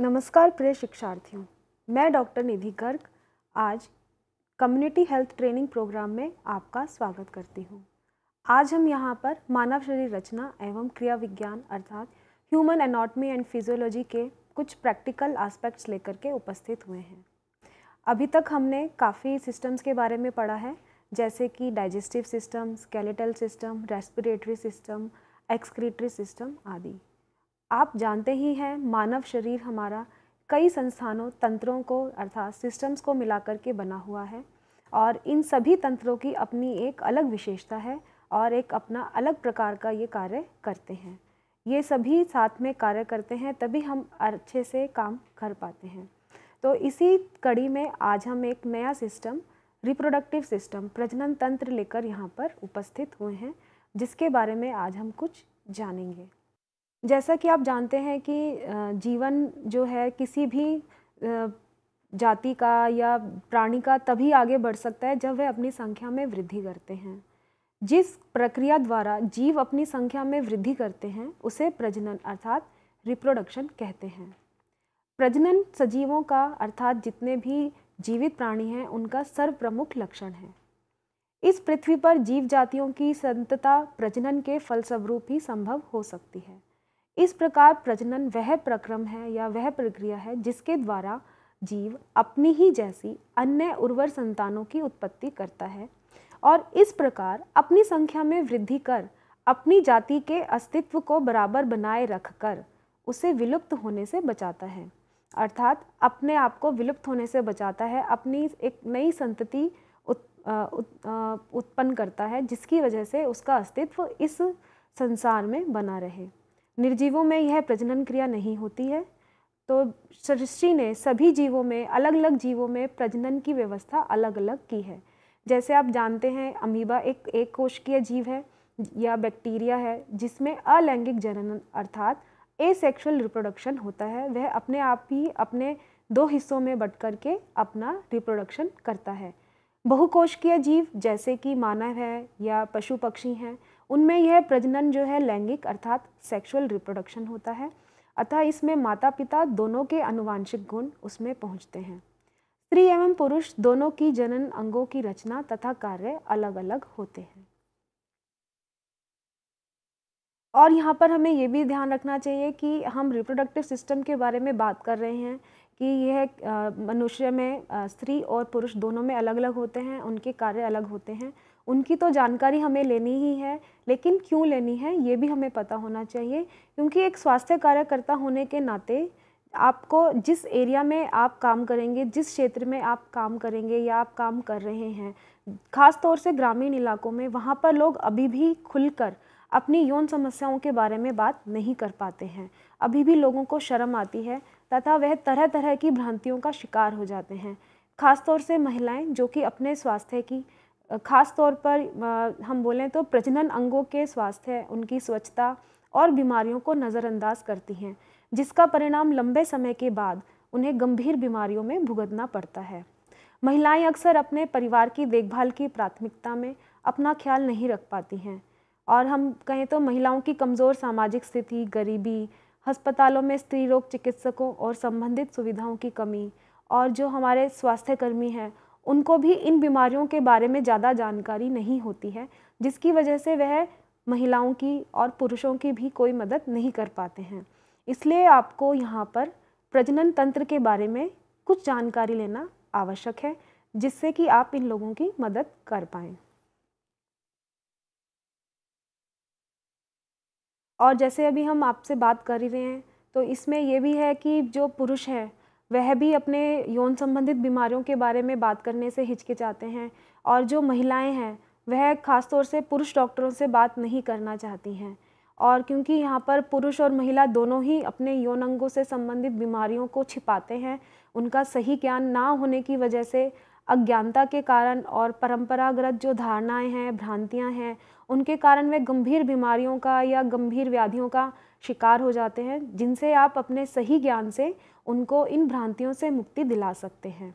नमस्कार प्रिय शिक्षार्थियों मैं डॉक्टर निधि गर्ग आज कम्युनिटी हेल्थ ट्रेनिंग प्रोग्राम में आपका स्वागत करती हूँ आज हम यहाँ पर मानव शरीर रचना एवं क्रिया विज्ञान अर्थात ह्यूमन एनाटॉमी एंड फिजियोलॉजी के कुछ प्रैक्टिकल एस्पेक्ट्स लेकर के उपस्थित हुए हैं अभी तक हमने काफ़ी सिस्टम्स के बारे में पढ़ा है जैसे कि digestive system skeletal system respiratory system excretory system आदि आप जानते ही हैं मानव शरीर हमारा कई संस्थानों तंत्रों को अर्थात सिस्टम्स को मिलाकर के बना हुआ है और इन सभी तंत्रों की अपनी एक अलग विशेषता है और एक अपना अलग प्रकार का ये कार्य करते हैं ये सभी साथ में कार्य करते हैं तभी हम अच्छे से काम कर पाते हैं तो इसी कड़ी में आज हम एक नया सिस्टम रिप्रोडक्टिव सिस्टम प्रजनन तंत्र लेकर यहाँ पर उपस्थित हुए हैं जिसके बारे में आज हम कुछ जानेंगे जैसा कि आप जानते हैं कि जीवन जो है किसी भी जाति का या प्राणी का तभी आगे बढ़ सकता है जब वे अपनी संख्या में वृद्धि करते हैं जिस प्रक्रिया द्वारा जीव अपनी संख्या में वृद्धि करते हैं उसे प्रजनन अर्थात रिप्रोडक्शन कहते हैं प्रजनन सजीवों का अर्थात जितने भी जीवित प्राणी हैं उनका सर्व प्रमुख लक्षण है इस पृथ्वी पर जीव जातियों की संतता प्रजनन के फलस्वरूप ही संभव हो सकती है इस प्रकार प्रजनन वह प्रक्रम है या वह प्रक्रिया है जिसके द्वारा जीव अपनी ही जैसी अन्य उर्वर संतानों की उत्पत्ति करता है और इस प्रकार अपनी संख्या में वृद्धि कर अपनी जाति के अस्तित्व को बराबर बनाए रखकर उसे विलुप्त होने से बचाता है अर्थात अपने आप को विलुप्त होने से बचाता है अपनी एक नई संतति उत, उत्पन्न करता है जिसकी वजह से उसका अस्तित्व इस संसार में बना रहे निर्जीवों में यह प्रजनन क्रिया नहीं होती है तो सृष्टि ने सभी जीवों में अलग अलग जीवों में प्रजनन की व्यवस्था अलग अलग की है जैसे आप जानते हैं अमीबा एक एक कोशिकीय जीव है या बैक्टीरिया है जिसमें अलैंगिक जनन अर्थात सेक्शुअल रिप्रोडक्शन होता है वह अपने आप ही अपने दो हिस्सों में बट कर के अपना रिप्रोडक्शन करता है बहुकोशिकीय जीव जैसे कि मानव है या पशु पक्षी हैं उनमें यह प्रजनन जो है लैंगिक अर्थात सेक्सुअल रिप्रोडक्शन होता है अतः इसमें माता पिता दोनों के अनुवांशिक गुण उसमें पहुँचते हैं स्त्री एवं पुरुष दोनों की जनन अंगों की रचना तथा कार्य अलग अलग होते हैं और यहाँ पर हमें ये भी ध्यान रखना चाहिए कि हम रिप्रोडक्टिव सिस्टम के बारे में बात कर रहे हैं कि यह मनुष्य में स्त्री और पुरुष दोनों में अलग अलग होते हैं उनके कार्य अलग होते हैं उनकी तो जानकारी हमें लेनी ही है लेकिन क्यों लेनी है ये भी हमें पता होना चाहिए क्योंकि एक स्वास्थ्य कार्यकर्ता होने के नाते आपको जिस एरिया में आप काम करेंगे जिस क्षेत्र में आप काम करेंगे या आप काम कर रहे हैं ख़ास तौर से ग्रामीण इलाकों में वहाँ पर लोग अभी भी खुलकर अपनी यौन समस्याओं के बारे में बात नहीं कर पाते हैं अभी भी लोगों को शर्म आती है तथा वह तरह तरह की भ्रांतियों का शिकार हो जाते हैं खासतौर से महिलाएं जो कि अपने स्वास्थ्य की ख़ास तौर पर हम बोलें तो प्रजनन अंगों के स्वास्थ्य उनकी स्वच्छता और बीमारियों को नज़रअंदाज करती हैं जिसका परिणाम लंबे समय के बाद उन्हें गंभीर बीमारियों में भुगतना पड़ता है महिलाएं अक्सर अपने परिवार की देखभाल की प्राथमिकता में अपना ख्याल नहीं रख पाती हैं और हम कहें तो महिलाओं की कमज़ोर सामाजिक स्थिति गरीबी अस्पतालों में स्त्री रोग चिकित्सकों और संबंधित सुविधाओं की कमी और जो हमारे स्वास्थ्यकर्मी हैं उनको भी इन बीमारियों के बारे में ज़्यादा जानकारी नहीं होती है जिसकी वजह से वह महिलाओं की और पुरुषों की भी कोई मदद नहीं कर पाते हैं इसलिए आपको यहाँ पर प्रजनन तंत्र के बारे में कुछ जानकारी लेना आवश्यक है जिससे कि आप इन लोगों की मदद कर पाएँ और जैसे अभी हम आपसे बात कर ही रहे हैं तो इसमें यह भी है कि जो पुरुष है वह भी अपने यौन संबंधित बीमारियों के बारे में बात करने से हिचकिचाते हैं और जो महिलाएं हैं वह ख़ासतौर से पुरुष डॉक्टरों से बात नहीं करना चाहती हैं और क्योंकि यहाँ पर पुरुष और महिला दोनों ही अपने यौन अंगों से संबंधित बीमारियों को छिपाते हैं उनका सही ज्ञान ना होने की वजह से अज्ञानता के कारण और परंपरागत जो धारणाएं हैं भ्रांतियां हैं उनके कारण वे गंभीर बीमारियों का या गंभीर व्याधियों का शिकार हो जाते हैं जिनसे आप अपने सही ज्ञान से उनको इन भ्रांतियों से मुक्ति दिला सकते हैं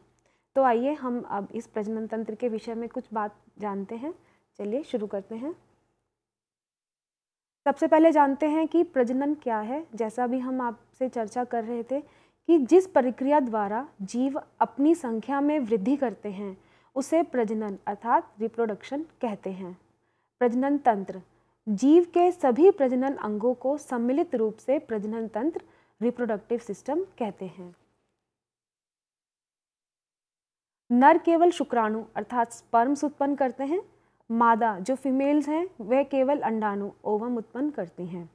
तो आइए हम अब इस प्रजनन तंत्र के विषय में कुछ बात जानते हैं चलिए शुरू करते हैं सबसे पहले जानते हैं कि प्रजनन क्या है जैसा भी हम आपसे चर्चा कर रहे थे कि जिस प्रक्रिया द्वारा जीव अपनी संख्या में वृद्धि करते हैं उसे प्रजनन अर्थात रिप्रोडक्शन कहते हैं प्रजनन तंत्र जीव के सभी प्रजनन अंगों को सम्मिलित रूप से प्रजनन तंत्र रिप्रोडक्टिव सिस्टम कहते हैं नर केवल शुक्राणु अर्थात स्पर्म्स उत्पन्न करते हैं मादा जो फीमेल्स हैं वह केवल अंडाणु ओवम उत्पन्न करती हैं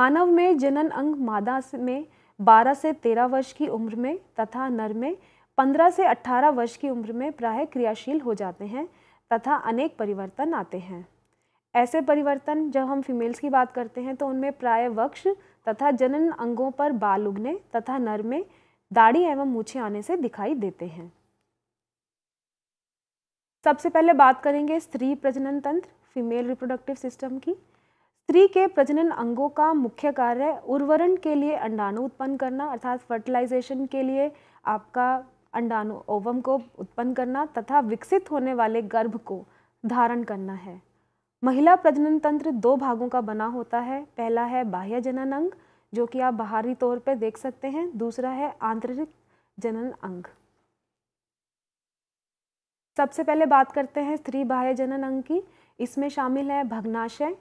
मानव में जनन अंग मादा में 12 से 13 वर्ष की उम्र में तथा नर में 15 से 18 वर्ष की उम्र में प्राय क्रियाशील हो जाते हैं तथा अनेक परिवर्तन आते हैं ऐसे परिवर्तन जब हम फीमेल्स की बात करते हैं तो उनमें प्राय वक्ष तथा जनन अंगों पर बाल उगने तथा नर में दाढ़ी एवं मूछे आने से दिखाई देते हैं सबसे पहले बात करेंगे स्त्री प्रजनन तंत्र फीमेल रिप्रोडक्टिव सिस्टम की स्त्री के प्रजनन अंगों का मुख्य कार्य उर्वरण के लिए अंडाणु उत्पन्न करना अर्थात फर्टिलाइजेशन के लिए आपका अंडाणु ओवम को उत्पन्न करना तथा विकसित होने वाले गर्भ को धारण करना है महिला प्रजनन तंत्र दो भागों का बना होता है पहला है बाह्य जनन अंग जो कि आप बाहरी तौर पर देख सकते हैं दूसरा है आंतरिक जनन अंग सबसे पहले बात करते हैं स्त्री बाह्य जनन अंग की इसमें शामिल है भग्नाशय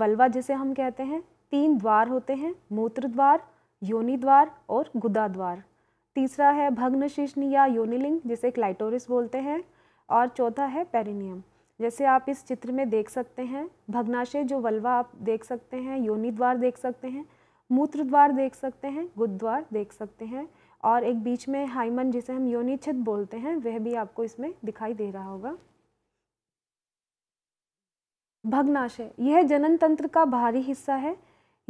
वल्वा जिसे हम कहते हैं तीन द्वार होते हैं मूत्र द्वार योनि द्वार और गुदा द्वार तीसरा है भग्न शिश्न या योनिलिंग जिसे क्लाइटोरिस बोलते हैं और चौथा है पेरिनियम जैसे आप इस चित्र में देख सकते हैं भग्नाशय जो वलवा आप देख सकते हैं योनि द्वार देख सकते हैं मूत्र द्वार देख सकते हैं गुद द्वार देख सकते हैं और एक बीच में हाइमन जिसे हम योनिच्छिद बोलते हैं वह भी आपको इसमें दिखाई दे रहा होगा भग्नाशय यह जनन तंत्र का बाहरी हिस्सा है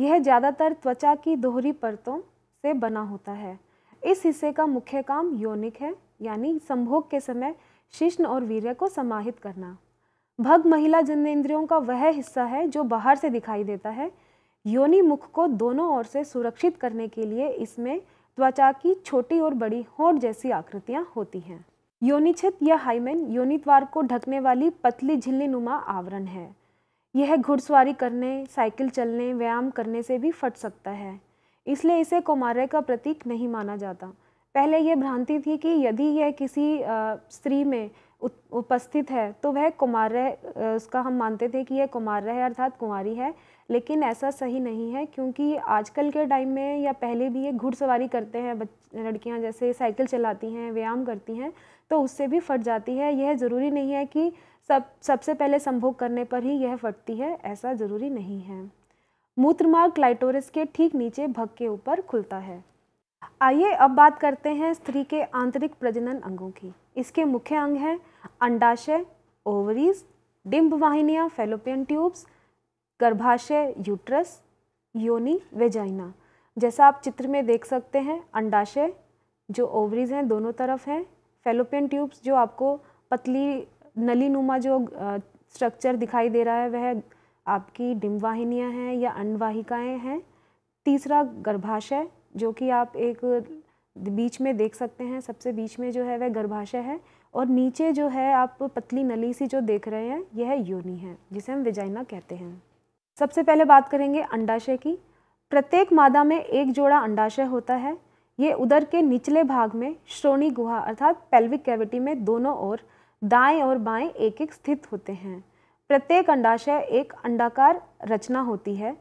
यह ज़्यादातर त्वचा की दोहरी परतों से बना होता है इस हिस्से का मुख्य काम योनिक है यानी संभोग के समय शिष्ण और वीर्य को समाहित करना भग महिला इंद्रियों का वह हिस्सा है जो बाहर से दिखाई देता है योनि मुख को दोनों ओर से सुरक्षित करने के लिए इसमें त्वचा की छोटी और बड़ी होंठ जैसी आकृतियां होती हैं योनिछित या हाइमेन योनित्वार को ढकने वाली पतली झिल्ली नुमा आवरण है यह घुड़सवारी करने साइकिल चलने व्यायाम करने से भी फट सकता है इसलिए इसे कौमार्य का प्रतीक नहीं माना जाता पहले यह भ्रांति थी कि यदि यह किसी स्त्री में उपस्थित है तो वह कुमार्य उसका हम मानते थे कि यह कुमार्य है अर्थात कुंवारी है लेकिन ऐसा सही नहीं है क्योंकि आजकल के टाइम में या पहले भी ये घुड़सवारी करते हैं लड़कियां जैसे साइकिल चलाती हैं व्यायाम करती हैं तो उससे भी फट जाती है यह ज़रूरी नहीं है कि सब सबसे पहले संभोग करने पर ही यह फटती है ऐसा ज़रूरी नहीं है मूत्रमार्ग क्लाइटोरस के ठीक नीचे भग के ऊपर खुलता है आइए अब बात करते हैं स्त्री के आंतरिक प्रजनन अंगों की इसके मुख्य अंग हैं अंडाशय ओवरीज डिम्ब वाहिनियाँ फेलोपियन ट्यूब्स गर्भाशय यूट्रस योनि वेजाइना जैसा आप चित्र में देख सकते हैं अंडाशय जो ओवरीज हैं दोनों तरफ हैं फेलोपियन ट्यूब्स जो आपको पतली नली नुमा जो स्ट्रक्चर दिखाई दे रहा है वह आपकी डिम्बवाहिनियाँ हैं या अंडवाहिकाएँ हैं तीसरा गर्भाशय जो कि आप एक बीच में देख सकते हैं सबसे बीच में जो है वह गर्भाशय है और नीचे जो है आप पतली नली सी जो देख रहे हैं यह योनि है जिसे हम विजाइना कहते हैं सबसे पहले बात करेंगे अंडाशय की प्रत्येक मादा में एक जोड़ा अंडाशय होता है ये उदर के निचले भाग में श्रोणी गुहा अर्थात पेल्विक कैविटी में दोनों ओर दाएं और बाएं एक एक स्थित होते हैं प्रत्येक अंडाशय एक अंडाकार रचना होती है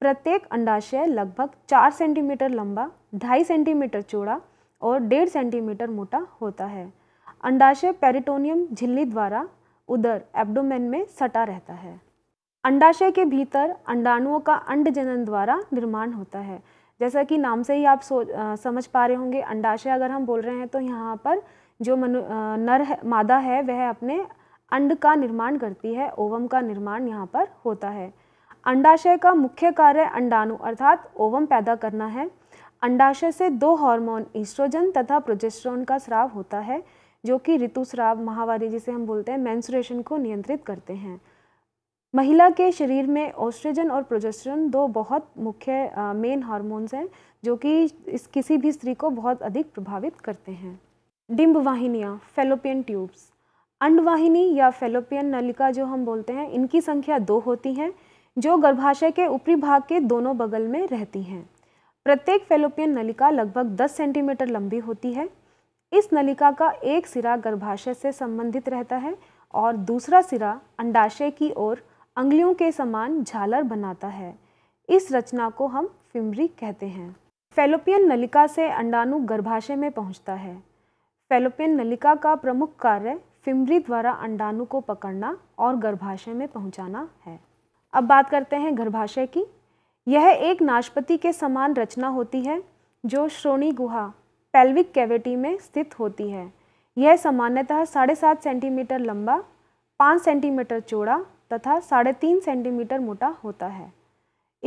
प्रत्येक अंडाशय लगभग चार सेंटीमीटर लंबा ढाई सेंटीमीटर चौड़ा और डेढ़ सेंटीमीटर मोटा होता है अंडाशय पेरिटोनियम झिल्ली द्वारा उधर एब्डोमेन में सटा रहता है अंडाशय के भीतर अंडाणुओं का अंड जनन द्वारा निर्माण होता है जैसा कि नाम से ही आप सो आ, समझ पा रहे होंगे अंडाशय अगर हम बोल रहे हैं तो यहाँ पर जो मनु नर है मादा है वह अपने अंड का निर्माण करती है ओवम का निर्माण यहाँ पर होता है अंडाशय का मुख्य कार्य अंडाणु अर्थात ओवम पैदा करना है अंडाशय से दो हार्मोन ईस्ट्रोजन तथा प्रोजेस्ट्रोन का स्राव होता है जो कि ऋतुस्राव महावारी जिसे हम बोलते हैं मैंसुरेशन को नियंत्रित करते हैं महिला के शरीर में ऑस्ट्रोजन और प्रोजेस्ट्रोन दो बहुत मुख्य मेन हार्मोन्स हैं जो कि इस किसी भी स्त्री को बहुत अधिक प्रभावित करते हैं डिम्ब वाहिनियाँ फेलोपियन ट्यूब्स अंडवाहिनी या फेलोपियन नलिका जो हम बोलते हैं इनकी संख्या दो होती हैं जो गर्भाशय के ऊपरी भाग के दोनों बगल में रहती हैं प्रत्येक फेलोपियन नलिका लगभग 10 सेंटीमीटर लंबी होती है इस नलिका का एक सिरा गर्भाशय से संबंधित रहता है और दूसरा सिरा अंडाशय की ओर अंगलियों के समान झालर बनाता है इस रचना को हम फिमरी कहते हैं फेलोपियन नलिका से अंडाणु गर्भाशय में पहुंचता है फेलोपियन नलिका का प्रमुख कार्य फिमरी द्वारा अंडाणु को पकड़ना और गर्भाशय में पहुंचाना है अब बात करते हैं गर्भाशय की यह एक नाशपति के समान रचना होती है जो श्रोणी गुहा पेल्विक कैविटी में स्थित होती है यह सामान्यतः साढ़े सात सेंटीमीटर लंबा पाँच सेंटीमीटर चौड़ा तथा साढ़े तीन सेंटीमीटर मोटा होता है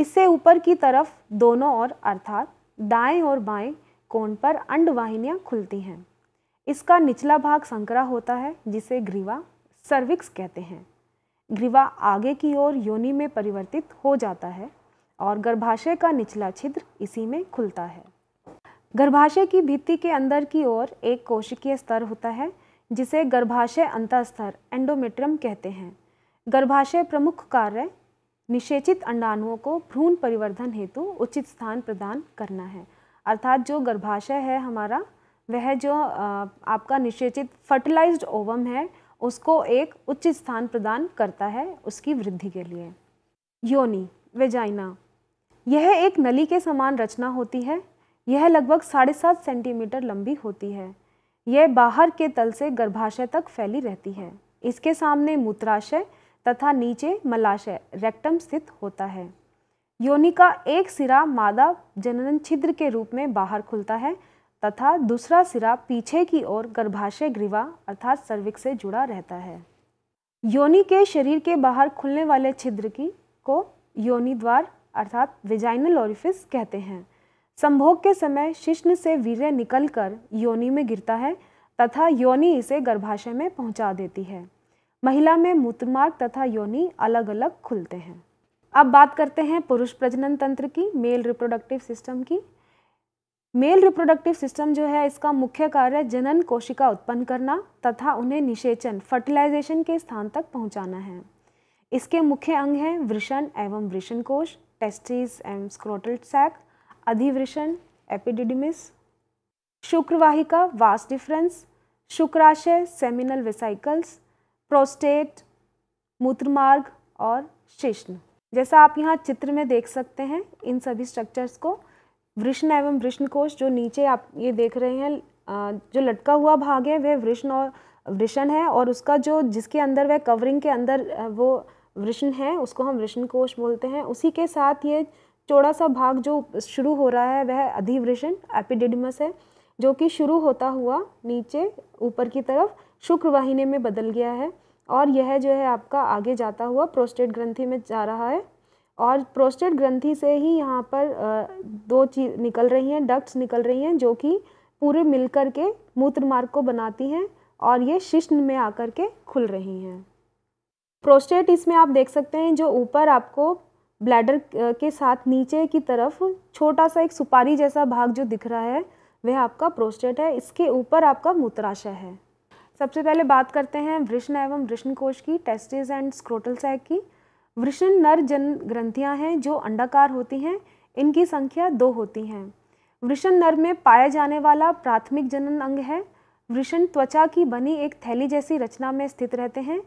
इससे ऊपर की तरफ दोनों ओर अर्थात दाएं और बाएं कोण पर अंडवाहिनियाँ खुलती हैं इसका निचला भाग संकरा होता है जिसे ग्रीवा सर्विक्स कहते हैं ग्रीवा आगे की ओर योनि में परिवर्तित हो जाता है और गर्भाशय का निचला छिद्र इसी में खुलता है गर्भाशय की भित्ति के अंदर की ओर एक कोशिकीय स्तर होता है जिसे गर्भाशय अंतस्तर एंडोमेट्रम कहते हैं गर्भाशय प्रमुख कार्य निषेचित अंडाणुओं को भ्रूण परिवर्धन हेतु उचित स्थान प्रदान करना है अर्थात जो गर्भाशय है हमारा वह जो आपका निषेचित फर्टिलाइज्ड ओवम है उसको एक उच्च स्थान प्रदान करता है उसकी वृद्धि के लिए योनि वेजाइना यह एक नली के समान रचना होती है यह लगभग साढ़े सात सेंटीमीटर लंबी होती है यह बाहर के तल से गर्भाशय तक फैली रहती है इसके सामने मूत्राशय तथा नीचे मलाशय रेक्टम स्थित होता है योनि का एक सिरा मादा जनन छिद्र के रूप में बाहर खुलता है तथा दूसरा सिरा पीछे की ओर गर्भाशय ग्रीवा अर्थात सर्विक से जुड़ा रहता है योनि के शरीर के बाहर खुलने वाले छिद्र की को योनि द्वार अर्थात विजाइनल ऑरिफिस कहते हैं संभोग के समय शिश्न से वीर्य निकलकर योनि में गिरता है तथा योनि इसे गर्भाशय में पहुंचा देती है महिला में मूत्रमार्ग तथा योनि अलग अलग खुलते हैं अब बात करते हैं पुरुष प्रजनन तंत्र की मेल रिप्रोडक्टिव सिस्टम की मेल रिप्रोडक्टिव सिस्टम जो है इसका मुख्य कार्य जनन कोशिका उत्पन्न करना तथा उन्हें निषेचन फर्टिलाइजेशन के स्थान तक पहुंचाना है इसके मुख्य अंग हैं वृषण एवं वृषण कोश टेस्टिस एवं स्क्रोटल सैक अधिवृषण एपिडिडिमिस शुक्रवाहिका वास डिफरेंस शुक्राशय सेमिनल वेसाइकल्स प्रोस्टेट मूत्रमार्ग और शिश्न जैसा आप यहाँ चित्र में देख सकते हैं इन सभी स्ट्रक्चर्स को वृष्ण एवं वृष्णकोश जो नीचे आप ये देख रहे हैं जो लटका हुआ भाग है वह वृष्ण और वृषण है और उसका जो जिसके अंदर वह कवरिंग के अंदर वो वृष्ण है उसको हम वृष्ण बोलते हैं उसी के साथ ये चौड़ा सा भाग जो शुरू हो रहा है वह अधिवृषण एपिडिडमस है जो कि शुरू होता हुआ नीचे ऊपर की तरफ शुक्र वाहिनी में बदल गया है और यह जो है आपका आगे जाता हुआ प्रोस्टेट ग्रंथि में जा रहा है और प्रोस्टेट ग्रंथि से ही यहाँ पर दो चीज निकल रही हैं डक्ट्स निकल रही हैं जो कि पूरे मिलकर के मूत्र मार्ग को बनाती हैं और ये शिश्न में आकर के खुल रही हैं प्रोस्टेट इसमें आप देख सकते हैं जो ऊपर आपको ब्लैडर के साथ नीचे की तरफ छोटा सा एक सुपारी जैसा भाग जो दिख रहा है वह आपका प्रोस्टेट है इसके ऊपर आपका मूत्राशय है सबसे पहले बात करते हैं वृष्ण एवं वृष्णकोश की टेस्टिस एंड स्क्रोटल सैक की वृषण नर जन ग्रंथियाँ हैं जो अंडाकार होती हैं इनकी संख्या दो होती हैं वृषण नर में पाया जाने वाला प्राथमिक जनन अंग है वृषण त्वचा की बनी एक थैली जैसी रचना में स्थित रहते हैं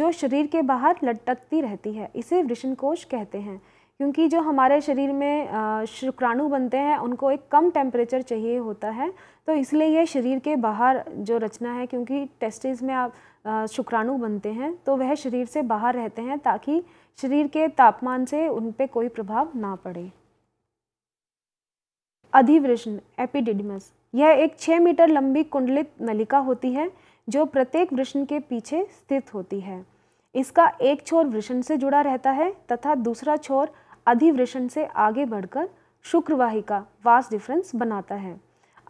जो शरीर के बाहर लटकती रहती है इसे वृषण कोश कहते हैं क्योंकि जो हमारे शरीर में शुक्राणु बनते हैं उनको एक कम टेम्परेचर चाहिए होता है तो इसलिए यह शरीर के बाहर जो रचना है क्योंकि टेस्टिस में आप शुक्राणु बनते हैं तो वह शरीर से बाहर रहते हैं ताकि शरीर के तापमान से उन पर कोई प्रभाव ना पड़े अधिवृष्ण एपिडिडमस यह एक छः मीटर लंबी कुंडलित नलिका होती है जो प्रत्येक वृष्ण के पीछे स्थित होती है इसका एक छोर वृषण से जुड़ा रहता है तथा दूसरा छोर अधिवृषण से आगे बढ़कर शुक्रवाहिका वास डिफरेंस बनाता है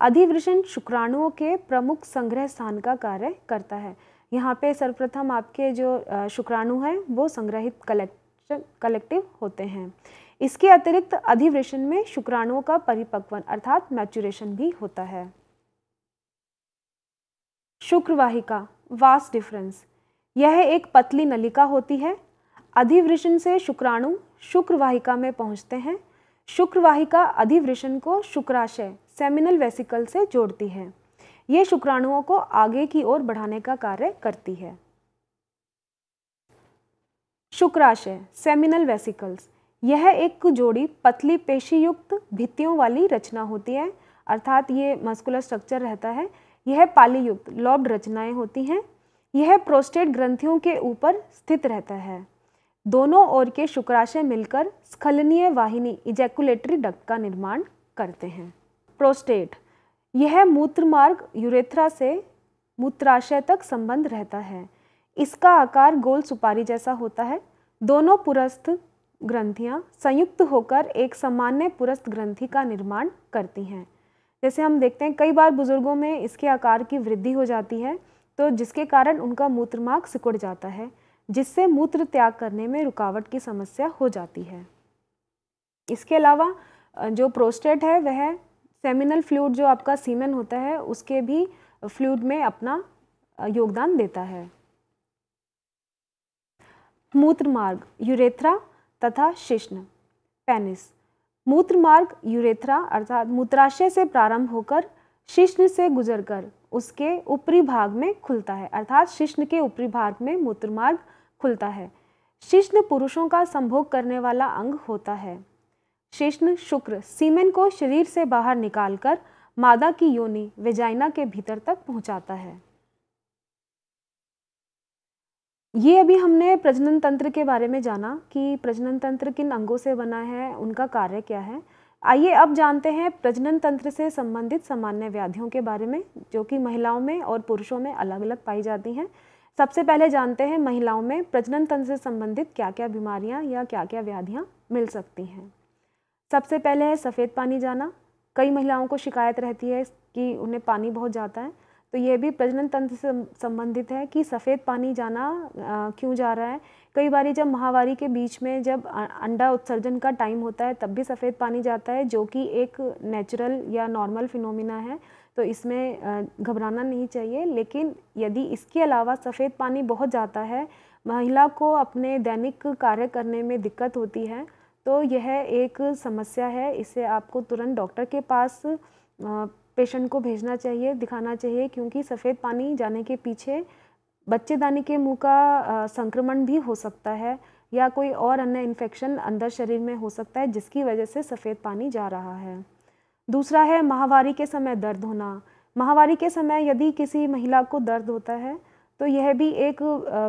अधिवृषण शुक्राणुओं के प्रमुख संग्रह स्थान का कार्य करता है यहाँ पे सर्वप्रथम आपके जो शुक्राणु हैं वो संग्रहित कलेक्ट कलेक्टिव होते हैं इसके अतिरिक्त अधिवृषण में शुक्राणुओं का परिपक्वन अर्थात मैचुरेशन भी होता है शुक्रवाहिका वास डिफरेंस यह एक पतली नलिका होती है अधिवृषण से शुक्राणु शुक्रवाहिका में पहुंचते हैं शुक्रवाहिका अधिवृषण को शुक्राशय सेमिनल वेसिकल से जोड़ती है ये शुक्राणुओं को आगे की ओर बढ़ाने का कार्य करती है शुक्राशय सेमिनल वेसिकल्स यह एक जोड़ी पतली पेशीयुक्त भित्तियों वाली रचना होती है अर्थात ये मस्कुलर स्ट्रक्चर रहता है यह पालीयुक्त लॉब्ड रचनाएं होती हैं यह प्रोस्टेट ग्रंथियों के ऊपर स्थित रहता है दोनों ओर के शुक्राशय मिलकर स्खलनीय वाहिनी इजैकुलेटरी डक्ट का निर्माण करते हैं प्रोस्टेट यह मूत्र मार्ग यूरेथ्रा से मूत्राशय तक संबंध रहता है इसका आकार गोल सुपारी जैसा होता है दोनों पुरस्थ ग्रंथियां संयुक्त होकर एक सामान्य पुरस्थ ग्रंथि का निर्माण करती हैं जैसे हम देखते हैं कई बार बुजुर्गों में इसके आकार की वृद्धि हो जाती है तो जिसके कारण उनका मूत्रमार्ग सिकुड़ जाता है जिससे मूत्र त्याग करने में रुकावट की समस्या हो जाती है इसके अलावा जो प्रोस्टेट है वह सेमिनल फ्लूड जो आपका सीमेन होता है उसके भी फ्लूड में अपना योगदान देता है मूत्र मार्ग यूरेथ्रा तथा शिश्न पेनिस मूत्र मार्ग यूरेथ्रा अर्थात मूत्राशय से प्रारंभ होकर शिश्न से गुजरकर उसके ऊपरी भाग में खुलता है अर्थात शिश्न के ऊपरी भाग में मूत्र मार्ग खुलता है शिश्न पुरुषों का संभोग करने वाला अंग होता है शेषण शुक्र सीमेन को शरीर से बाहर निकालकर मादा की योनि वेजाइना के भीतर तक पहुंचाता है ये अभी हमने प्रजनन तंत्र के बारे में जाना कि प्रजनन तंत्र किन अंगों से बना है उनका कार्य क्या है आइए अब जानते हैं प्रजनन तंत्र से संबंधित सामान्य व्याधियों के बारे में जो कि महिलाओं में और पुरुषों में अलग अलग पाई जाती हैं सबसे पहले जानते हैं महिलाओं में प्रजनन तंत्र से संबंधित क्या क्या बीमारियां या क्या क्या व्याधियां मिल सकती हैं सबसे पहले है सफ़ेद पानी जाना कई महिलाओं को शिकायत रहती है कि उन्हें पानी बहुत जाता है तो यह भी प्रजनन तंत्र से संबंधित है कि सफ़ेद पानी जाना क्यों जा रहा है कई बार जब महावारी के बीच में जब अंडा उत्सर्जन का टाइम होता है तब भी सफ़ेद पानी जाता है जो कि एक नेचुरल या नॉर्मल फिनोमिना है तो इसमें घबराना नहीं चाहिए लेकिन यदि इसके अलावा सफ़ेद पानी बहुत जाता है महिला को अपने दैनिक कार्य करने में दिक्कत होती है तो यह एक समस्या है इसे आपको तुरंत डॉक्टर के पास पेशेंट को भेजना चाहिए दिखाना चाहिए क्योंकि सफ़ेद पानी जाने के पीछे बच्चेदानी के मुंह का संक्रमण भी हो सकता है या कोई और अन्य इन्फेक्शन अंदर शरीर में हो सकता है जिसकी वजह से सफ़ेद पानी जा रहा है दूसरा है माहवारी के समय दर्द होना माहवारी के समय यदि किसी महिला को दर्द होता है तो यह भी एक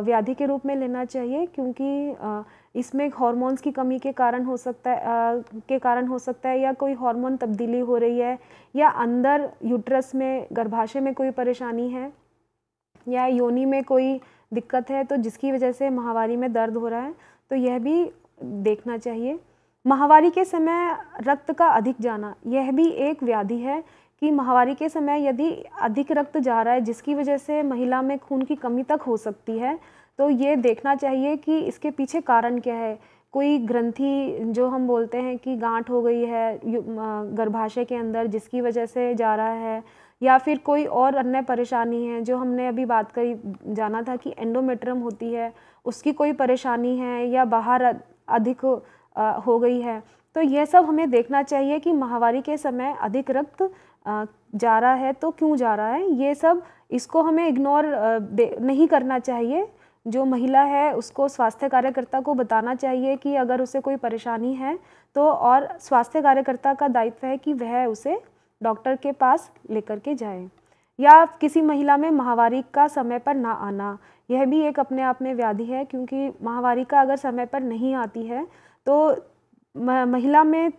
व्याधि के रूप में लेना चाहिए क्योंकि इसमें हार्मोन्स की कमी के कारण हो सकता है के कारण हो सकता है या कोई हार्मोन तब्दीली हो रही है या अंदर यूट्रस में गर्भाशय में कोई परेशानी है या योनि में कोई दिक्कत है तो जिसकी वजह से माहवारी में दर्द हो रहा है तो यह भी देखना चाहिए माहवारी के समय रक्त का अधिक जाना यह भी एक व्याधि है कि माहवारी के समय यदि अधिक रक्त जा रहा है जिसकी वजह से महिला में खून की कमी तक हो सकती है तो ये देखना चाहिए कि इसके पीछे कारण क्या है कोई ग्रंथि जो हम बोलते हैं कि गांठ हो गई है गर्भाशय के अंदर जिसकी वजह से जा रहा है या फिर कोई और अन्य परेशानी है जो हमने अभी बात करी जाना था कि एंडोमेट्रम होती है उसकी कोई परेशानी है या बाहर अधिक हो गई है तो यह सब हमें देखना चाहिए कि माहवारी के समय अधिक रक्त जा रहा है तो क्यों जा रहा है ये सब इसको हमें इग्नोर नहीं करना चाहिए जो महिला है उसको स्वास्थ्य कार्यकर्ता को बताना चाहिए कि अगर उसे कोई परेशानी है तो और स्वास्थ्य कार्यकर्ता का दायित्व है कि वह उसे डॉक्टर के पास लेकर के जाए या किसी महिला में महावारी का समय पर ना आना यह भी एक अपने आप में व्याधि है क्योंकि महावारी का अगर समय पर नहीं आती है तो महिला में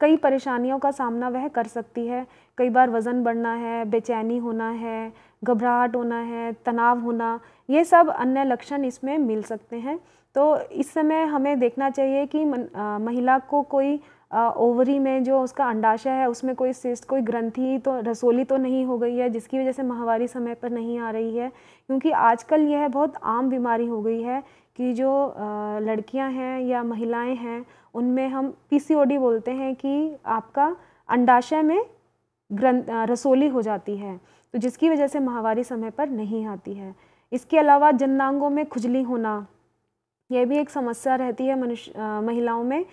कई परेशानियों का सामना वह कर सकती है कई बार वज़न बढ़ना है बेचैनी होना है घबराहट होना है तनाव होना ये सब अन्य लक्षण इसमें मिल सकते हैं तो इस समय हमें देखना चाहिए कि महिला को कोई ओवरी में जो उसका अंडाशय है उसमें कोई सिस्ट कोई ग्रंथि तो रसोली तो नहीं हो गई है जिसकी वजह से माहवारी समय पर नहीं आ रही है क्योंकि आजकल यह बहुत आम बीमारी हो गई है कि जो लड़कियां हैं या महिलाएं हैं उनमें हम पीसीओडी बोलते हैं कि आपका अंडाशय में ग्रंथ रसोली हो जाती है तो जिसकी वजह से माहवारी समय पर नहीं आती है इसके अलावा जन्नांगों में खुजली होना यह भी एक समस्या रहती है मनुष्य महिलाओं में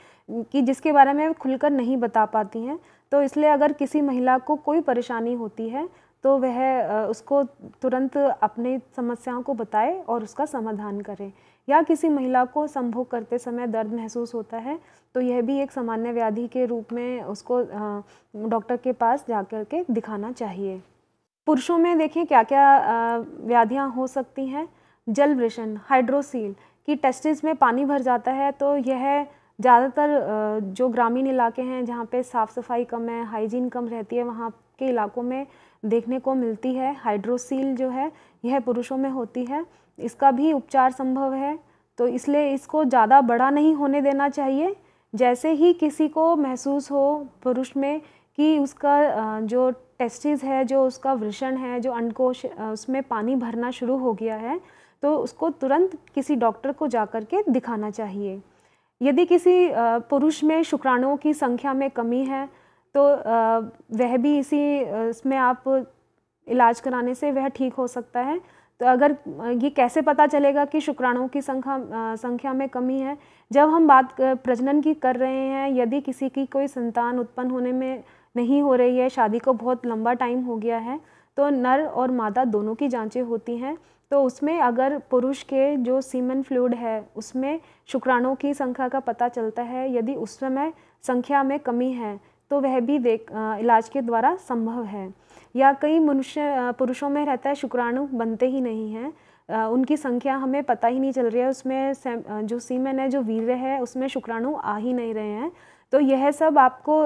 कि जिसके बारे में खुलकर नहीं बता पाती हैं तो इसलिए अगर किसी महिला को कोई परेशानी होती है तो वह उसको तुरंत अपनी समस्याओं को बताए और उसका समाधान करें या किसी महिला को संभोग करते समय दर्द महसूस होता है तो यह भी एक सामान्य व्याधि के रूप में उसको डॉक्टर के पास जा कर के दिखाना चाहिए पुरुषों में देखें क्या क्या व्याधियाँ हो सकती हैं जल वृषण हाइड्रोसील कि टेस्टिस में पानी भर जाता है तो यह ज़्यादातर जो ग्रामीण इलाके हैं जहाँ पे साफ़ सफाई कम है हाइजीन कम रहती है वहाँ के इलाकों में देखने को मिलती है हाइड्रोसील जो है यह पुरुषों में होती है इसका भी उपचार संभव है तो इसलिए इसको ज़्यादा बड़ा नहीं होने देना चाहिए जैसे ही किसी को महसूस हो पुरुष में कि उसका जो टेस्टिस है जो उसका वृषण है जो अंडकोश उसमें पानी भरना शुरू हो गया है तो उसको तुरंत किसी डॉक्टर को जा कर के दिखाना चाहिए यदि किसी पुरुष में शुक्राणुओं की संख्या में कमी है तो वह भी इसी इसमें आप इलाज कराने से वह ठीक हो सकता है तो अगर ये कैसे पता चलेगा कि शुक्राणुओं की संख्या संख्या में कमी है जब हम बात प्रजनन की कर रहे हैं यदि किसी की कोई संतान उत्पन्न होने में नहीं हो रही है शादी को बहुत लंबा टाइम हो गया है तो नर और मादा दोनों की जांचें होती हैं तो उसमें अगर पुरुष के जो सीमन फ्लूड है उसमें शुक्राणुओं की संख्या का पता चलता है यदि उस समय संख्या में कमी है तो वह भी देख इलाज के द्वारा संभव है या कई मनुष्य पुरुषों में रहता है शुक्राणु बनते ही नहीं हैं उनकी संख्या हमें पता ही नहीं चल रही है उसमें जो सीमेन है जो वीर्य है उसमें शुक्राणु आ ही नहीं रहे हैं तो यह सब आपको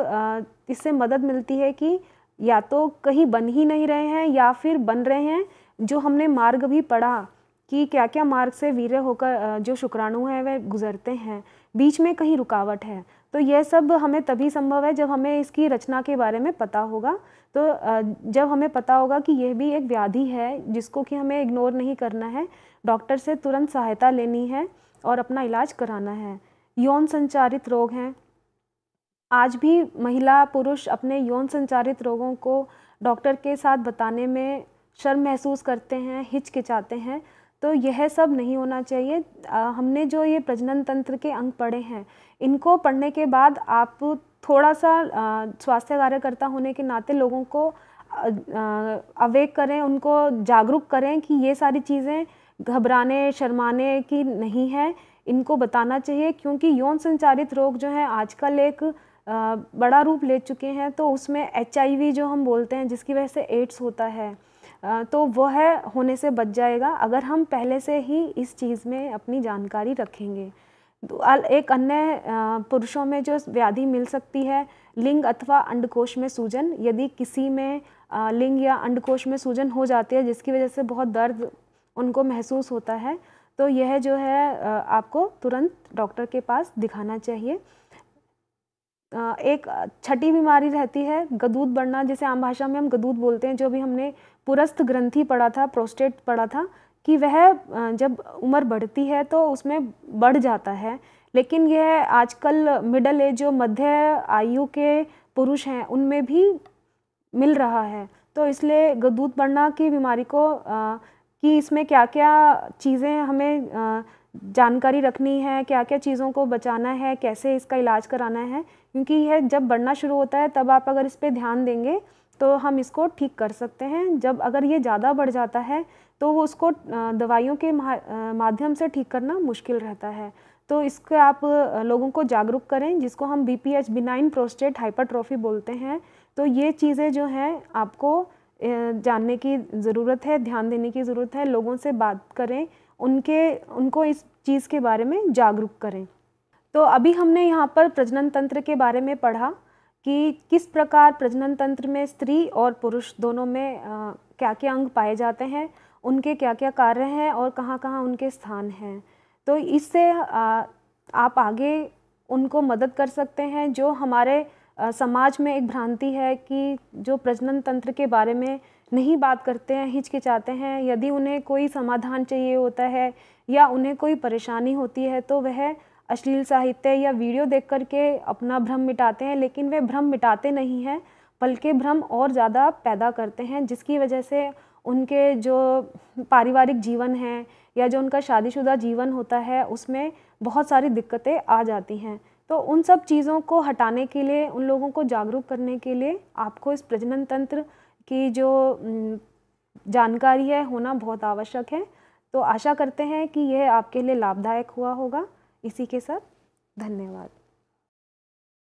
इससे मदद मिलती है कि या तो कहीं बन ही नहीं रहे हैं या फिर बन रहे हैं जो हमने मार्ग भी पढ़ा कि क्या क्या मार्ग से वीर्य होकर जो शुक्राणु हैं वह गुजरते हैं बीच में कहीं रुकावट है तो यह सब हमें तभी संभव है जब हमें इसकी रचना के बारे में पता होगा तो जब हमें पता होगा कि यह भी एक व्याधि है जिसको कि हमें इग्नोर नहीं करना है डॉक्टर से तुरंत सहायता लेनी है और अपना इलाज कराना है यौन संचारित रोग हैं आज भी महिला पुरुष अपने यौन संचारित रोगों को डॉक्टर के साथ बताने में शर्म महसूस करते हैं हिचकिचाते हैं तो यह सब नहीं होना चाहिए हमने जो ये प्रजनन तंत्र के अंग पढ़े हैं इनको पढ़ने के बाद आप थोड़ा सा स्वास्थ्य कार्यकर्ता होने के नाते लोगों को अवेक करें उनको जागरूक करें कि ये सारी चीज़ें घबराने शर्माने की नहीं है इनको बताना चाहिए क्योंकि यौन संचारित रोग जो है आजकल एक बड़ा रूप ले चुके हैं तो उसमें एच जो हम बोलते हैं जिसकी वजह से एड्स होता है तो वह होने से बच जाएगा अगर हम पहले से ही इस चीज़ में अपनी जानकारी रखेंगे एक अन्य पुरुषों में जो व्याधि मिल सकती है लिंग अथवा अंडकोश में सूजन यदि किसी में लिंग या अंडकोश में सूजन हो जाती है जिसकी वजह से बहुत दर्द उनको महसूस होता है तो यह जो है आपको तुरंत डॉक्टर के पास दिखाना चाहिए एक छठी बीमारी रहती है गदूद बढ़ना जैसे आम भाषा में हम गदूद बोलते हैं जो भी हमने पुरस्थ ग्रंथि पढ़ा था प्रोस्टेट पढ़ा था कि वह जब उम्र बढ़ती है तो उसमें बढ़ जाता है लेकिन यह आजकल मिडल एज जो मध्य आयु के पुरुष हैं उनमें भी मिल रहा है तो इसलिए गदूद बढ़ना की बीमारी को आ, कि इसमें क्या क्या चीज़ें हमें आ, जानकारी रखनी है क्या क्या चीज़ों को बचाना है कैसे इसका इलाज कराना है क्योंकि यह जब बढ़ना शुरू होता है तब आप अगर इस पर ध्यान देंगे तो हम इसको ठीक कर सकते हैं जब अगर ये ज़्यादा बढ़ जाता है तो वो उसको दवाइयों के माध्यम से ठीक करना मुश्किल रहता है तो इसके आप लोगों को जागरूक करें जिसको हम B P H benign prostate hypertrophy बोलते हैं तो ये चीज़ें जो हैं आपको जानने की ज़रूरत है ध्यान देने की ज़रूरत है लोगों से बात करें उनके उनको इस चीज़ के बारे में जागरूक करें तो अभी हमने यहाँ पर प्रजनन तंत्र के बारे में पढ़ा कि किस प्रकार प्रजनन तंत्र में स्त्री और पुरुष दोनों में आ, क्या क्या अंग पाए जाते हैं उनके क्या क्या कार्य हैं और कहाँ कहाँ उनके स्थान हैं तो इससे आ, आप आगे उनको मदद कर सकते हैं जो हमारे आ, समाज में एक भ्रांति है कि जो प्रजनन तंत्र के बारे में नहीं बात करते हैं हिचकिचाते हैं यदि उन्हें कोई समाधान चाहिए होता है या उन्हें कोई परेशानी होती है तो वह अश्लील साहित्य या वीडियो देख कर के अपना भ्रम मिटाते हैं लेकिन वे भ्रम मिटाते नहीं हैं बल्कि भ्रम और ज़्यादा पैदा करते हैं जिसकी वजह से उनके जो पारिवारिक जीवन है या जो उनका शादीशुदा जीवन होता है उसमें बहुत सारी दिक्कतें आ जाती हैं तो उन सब चीज़ों को हटाने के लिए उन लोगों को जागरूक करने के लिए आपको इस प्रजनन तंत्र की जो जानकारी है होना बहुत आवश्यक है तो आशा करते हैं कि यह आपके लिए लाभदायक हुआ होगा इसी के साथ धन्यवाद